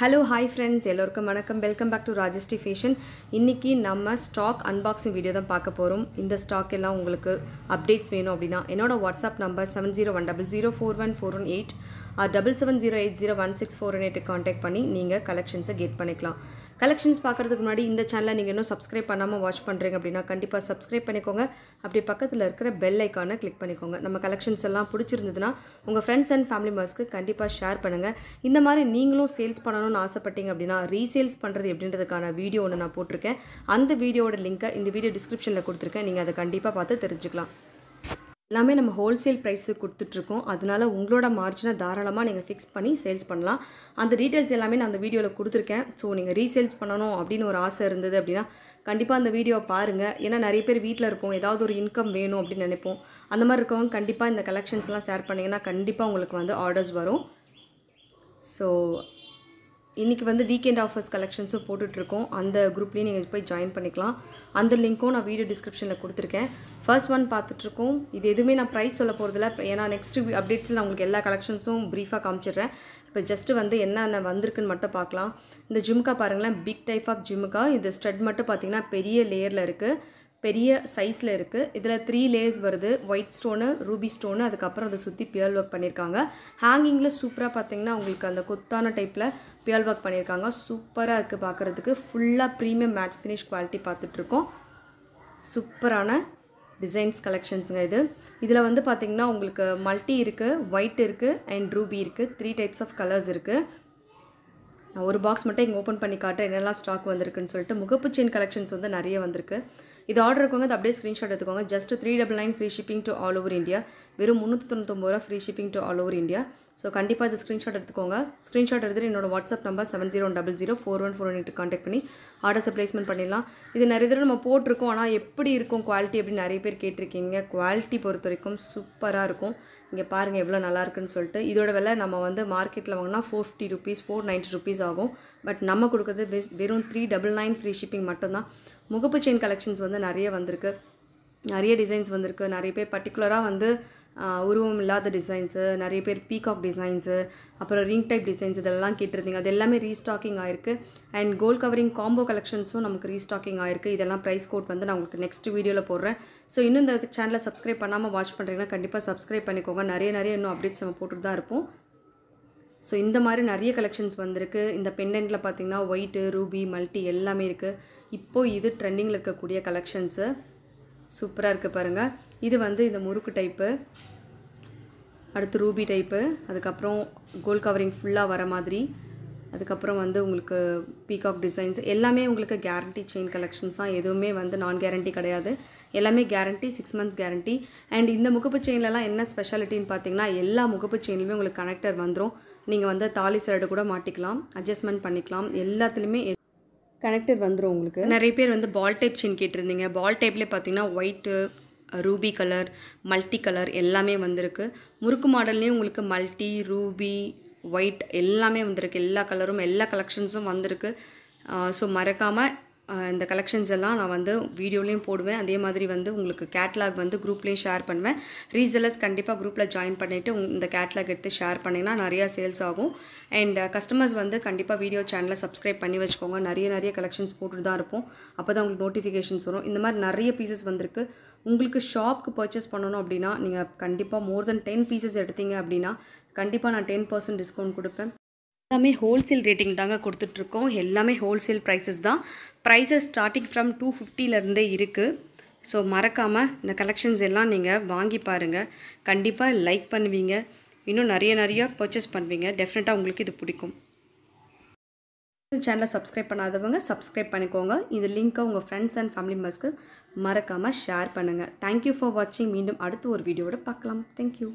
hello hi friends எல்லோருக்கும் வணக்கம் welcome back to Rajasthi fashion இன்றைக்கி நம்ம ஸ்டாக் அன்பாக்சிங் வீடியோ தான் பார்க்க போகிறோம் இந்த ஸ்டாக் எல்லாம் உங்களுக்கு அப்டேட்ஸ் வேணும் அப்படின்னா என்னோடய WhatsApp number seven zero one double zero four one four one eight double seven zero eight zero one six four eight contact பண்ணி நீங்கள் கலெக்ஷன்ஸை கெட் பண்ணிக்கலாம் கலெக்ஷன்ஸ் பார்க்குறதுக்கு முன்னாடி இந்த சேனலை நீங்கள் இன்னும் சப்ஸ்கிரைப் பண்ணாமல் வாட்ச் பண்ணுறீங்க அப்படின்னா கண்டிப்பாக சப்ஸ்கிரைப் பண்ணிக்கோங்க அப்படி பக்கத்தில் இருக்கிற பெல் ஐக்கானை கிளிக் பண்ணிக்கோங்க நம்ம கலெக்ஷன்ஸ் எல்லாம் பிடிச்சிருந்ததுன்னா உங்கள் ஃப்ரெண்ட்ஸ் அண்ட் ஃபேமிலி மெம்பர்ஸ்க்கு கண்டிப்பாக ஷேர் பண்ணுங்கள் இந்த மாதிரி நீங்களும் சேல்ஸ் பண்ணணும்னு ஆசைப்பட்டீங்க அப்படின்னா ரீசேல்ஸ் பண்ணுறது எப்படின்றதுக்கான வீடியோ ஒன்று நான் போட்டிருக்கேன் அந்த வீடியோட லிங்க்கை இந்த வீடியோ டிஸ்கிரிப்ஷனில் கொடுத்துருக்கேன் நீங்கள் அதை கண்டிப்பாக பார்த்து தெரிஞ்சுக்கலாம் எல்லாமே நம்ம ஹோல்சேல் ப்ரைஸு கொடுத்துட்ருக்கோம் அதனால் உங்களோட மார்ஜினை தாராளமாக நீங்கள் ஃபிக்ஸ் பண்ணி சேல்ஸ் பண்ணலாம் அந்த டீட்டெயில்ஸ் எல்லாமே நான் அந்த வீடியோவில் கொடுத்துருக்கேன் ஸோ நீங்கள் ரீசேல்ஸ் பண்ணணும் அப்படின்னு ஒரு ஆசை இருந்தது அப்படின்னா கண்டிப்பாக அந்த வீடியோவை பாருங்கள் ஏன்னா நிறைய பேர் வீட்டில் இருப்போம் ஏதாவது ஒரு இன்கம் வேணும் அப்படின்னு நினைப்போம் அந்த மாதிரி இருக்கவங்க கண்டிப்பாக இந்த கலெக்ஷன்ஸ்லாம் ஷேர் பண்ணிங்கன்னா கண்டிப்பாக உங்களுக்கு வந்து ஆர்டர்ஸ் வரும் ஸோ இன்றைக்கி வந்து வீக்கெண்ட் ஆஃபர்ஸ் கலெக்ஷன்ஸும் போட்டுட்ருக்கோம் அந்த குரூப்லேயும் நீங்கள் போய் ஜாயின் பண்ணிக்கலாம் அந்த லிங்க்கும் நான் வீடியோ டிஸ்கிரிப்ஷனில் கொடுத்துருக்கேன் ஃபர்ஸ்ட் ஒன் பார்த்துட்ருக்கோம் இது எதுவுமே நான் ப்ரைஸ் சொல்ல போகிறதில்ல ஏன்னா நெக்ஸ்ட் அப்டேட்ஸில் நான் உங்களுக்கு எல்லா கலெக்ஷன்ஸும் ப்ரீஃபாக காமிச்சிடுறேன் இப்போ ஜஸ்ட்டு வந்து என்னென்ன வந்திருக்குன்னு மட்டும் பார்க்கலாம் இந்த ஜிம்கா பாருங்களேன் பிக் டைப் ஆஃப் ஜிம்கா இந்த ஸ்டட் மட்டும் பார்த்திங்கன்னா பெரிய லேயரில் இருக்குது பெரிய சைஸில் இருக்குது இதில் த்ரீ லேயர்ஸ் வருது ஒயிட் ஸ்டோனு ரூபி ஸ்டோனு அதுக்கப்புறம் அதை சுற்றி பியல் ஒர்க் பண்ணியிருக்காங்க ஹேங்கிங்கில் சூப்பராக பார்த்தீங்கன்னா உங்களுக்கு அந்த கொத்தான டைப்பில் பியல் ஒர்க் பண்ணியிருக்காங்க சூப்பராக இருக்குது பார்க்குறதுக்கு ஃபுல்லாக ப்ரீமியம் மேட் ஃபினிஷ் குவாலிட்டி பார்த்துட்ருக்கோம் சூப்பரான டிசைன்ஸ் கலெக்ஷன்ஸுங்க இது இதில் வந்து பார்த்திங்கன்னா உங்களுக்கு மல்டி இருக்குது ஒயிட் இருக்குது அண்ட் ரூபி இருக்குது த்ரீ டைப்ஸ் ஆஃப் கலர்ஸ் இருக்குது நான் ஒரு பாக்ஸ் மட்டும் இங்கே ஓப்பன் பண்ணி காட்டுறேன் என்னெல்லாம் ஸ்டாக் வந்திருக்குன்னு சொல்லிட்டு முகப்பு செயின் கலெக்ஷன்ஸ் வந்து நிறைய வந்திருக்கு இது ஆர்டர் இருக்கவங்க அப்படியே ஸ்க்ரீன்ஷாட் எடுத்துக்கோங்க just three double nine free shipping to all over India வெறும் முந்நூற்றி தொண்ணூத்தொம்பது ரூபா ஃப்ரீ ஷிப்பிங் டு ஆல் ஓவர் இந்தியா ஸோ கண்டிப்பாக இது ஸ்க்ரீன்ஷாட் எடுத்துக்கோங்க ஸ்க்ரீன்ஷாட் எடுத்துகிட்டு என்னோட WhatsApp number seven zero double zero four one four one எட்டு காண்டாக்ட் பண்ணி ஆர்டர்ஸை பிளேஸ்மெண்ட் பண்ணிடலாம் இது நிறைய தடவை நம்ம போட்டிருக்கோம் ஆனால் எப்படி இருக்கும் குவாலிட்டி அப்படின்னு நிறைய பேர் கேட்டிருக்கீங்க குவாலிட்டி பொறுத்த வரைக்கும் சூப்பராக இருக்கும் இங்கே பாருங்கள் எவ்வளோ நல்லா இருக்குன்னு சொல்லிட்டு இதோட விலை நம்ம வந்து மார்க்கெட்டில் வாங்கினா four fifty rupees four ninety rupees ஆகும் பட் நம்ம கொடுக்குறது வெறும் three double nine free shipping மட்டும்தான் முகப்பு செயின் கலெக்ஷன்ஸ் வந்து வந்து நிறைய வந்திருக்கு நிறைய டிசைன்ஸ் வந்திருக்கு நிறைய பேர் பர்டிகுலராக வந்து உருவம் இல்லாத டிசைன்ஸு நிறைய பேர் பீகாக் டிசைன்ஸு அப்புறம் ரிங் டைப் டிசைன்ஸ் இதெல்லாம் கேட்டிருந்தீங்க அது எல்லாமே ரீஸ்டாக்கிங் ஆயிருக்கு அண்ட் கோல்ட் கவரிங் காம்போ கலெக்ஷன்ஸும் நமக்கு ரீஸ்டாக்கிங் ஆயிருக்கு இதெல்லாம் ப்ரைஸ் கோட் வந்து நான் உங்களுக்கு நெக்ஸ்ட் வீடியோவில் போடுறேன் ஸோ இன்னும் இந்த சேனலை சப்ஸ்கிரைப் பண்ணாமல் வாட்ச் பண்ணுறீங்கன்னா கண்டிப்பாக சப்ஸ்கிரைப் பண்ணிக்கோங்க நிறைய நிறைய இன்னும் அப்டேட்ஸ் நம்ம போட்டுட்டு தான் இருப்போம் ஸோ இந்த மாதிரி நிறைய கலெக்ஷன்ஸ் வந்திருக்கு இந்த பெண்டென்ட்டில் பார்த்திங்கன்னா ஒயிட்டு ரூபி மல்டி எல்லாமே இருக்குது இப்போது இது ட்ரெண்டிங்கில் இருக்கக்கூடிய கலெக்ஷன்ஸு சூப்பராக இருக்குது பாருங்கள் இது வந்து இந்த முறுக்கு டைப்பு அடுத்து ரூபி டைப்பு அதுக்கப்புறம் கோல் கவரிங் ஃபுல்லாக வர மாதிரி அதுக்கப்புறம் வந்து உங்களுக்கு பீகாக் டிசைன்ஸ் எல்லாமே உங்களுக்கு கேரண்டி செயின் கலெக்ஷன்ஸ் தான் எதுவுமே வந்து நான் கேரண்டி கிடையாது எல்லாமே guarantee six months guarantee and இந்த முகப்பு செயின்லலாம் என்ன ஸ்பெஷாலிட்டின்னு பார்த்தீங்கன்னா எல்லா முகப்பு செயின்லையுமே உங்களுக்கு கனெக்டர் வந்துடும் நீங்கள் வந்து தாலி சரடு கூட மாட்டிக்கலாம் அட்ஜஸ்ட்மெண்ட் பண்ணிக்கலாம் எல்லாத்துலேயுமே கனெக்டர் வந்துடும் உங்களுக்கு நிறைய பேர் வந்து பால் டைப் செயின் கேட்டிருந்தீங்க பால் டைப்லேயே பார்த்தீங்கன்னா white ruby colour multi colour எல்லாமே வந்திருக்கு முறுக்கு மாடல்லேயும் உங்களுக்கு மல்டி ரூபி ஒயிட் எல்லாமே வந்திருக்கு எல்லா கலரும் எல்லா கலெக்ஷன்ஸும் வந்திருக்கு ஸோ மறக்காமல் இந்த கலெக்ஷன்ஸ் எல்லாம் நான் வந்து வீடியோலேயும் போடுவேன் அதே மாதிரி வந்து உங்களுக்கு கேட்லாக் வந்து குரூப்லேயும் ஷேர் பண்ணுவேன் ரீசெலர்ஸ் கண்டிப்பாக குரூப்பில் ஜாயின் பண்ணிவிட்டு இந்த கேட்லாக் எடுத்து ஷேர் பண்ணிங்கன்னா நிறையா சேல்ஸ் ஆகும் அண்ட் கஸ்டமர்ஸ் வந்து கண்டிப்பாக வீடியோ சேனலை சப்ஸ்கிரைப் பண்ணி வச்சுக்கோங்க நிறைய நிறைய கலெக்ஷன்ஸ் போட்டு தான் இருப்போம் அப்போ தான் உங்களுக்கு நோட்டிஃபிகேஷன்ஸ் வரும் இந்த மாதிரி நிறைய பீசஸ் வந்திருக்கு உங்களுக்கு ஷாப்க்கு பர்ச்சேஸ் பண்ணணும் அப்படின்னா நீங்கள் கண்டிப்பாக மோர் தென் டென் பீசஸ் எடுத்தீங்க அப்படின்னா கண்டிப்பாக நான் டென் பர்சன்ட் டிஸ்கவுண்ட் கொடுப்பேன் எல்லாமே ஹோல்சேல் ரேட்டிங் தாங்க கொடுத்துட்ருக்கோம் எல்லாமே ஹோல்சேல் ப்ரைஸஸ் தான் ப்ரைஸஸ் ஸ்டார்டிங் ஃப்ரம் டூ ஃபிஃப்டிலேருந்தே இருக்குது ஸோ மறக்காமல் இந்த கலெக்ஷன்ஸ் எல்லாம் நீங்கள் வாங்கி பாருங்கள் கண்டிப்பாக லைக் பண்ணுவீங்க இன்னும் நிறைய நிறைய பர்ச்சேஸ் பண்ணுவீங்க டெஃபினட்டாக உங்களுக்கு இது பிடிக்கும் சேனலை சப்ஸ்கிரைப் பண்ணாதவங்க சப்ஸ்கிரைப் பண்ணிக்கோங்க இந்த லிங்க்கை உங்கள் ஃப்ரெண்ட்ஸ் அண்ட் ஃபேமிலி மெம்பர்ஸ்க்கு மறக்காமல் ஷேர் பண்ணுங்கள் தேங்க்யூ ஃபார் வாட்சிங் மீண்டும் அடுத்து ஒரு வீடியோவோட பார்க்கலாம் தேங்க்யூ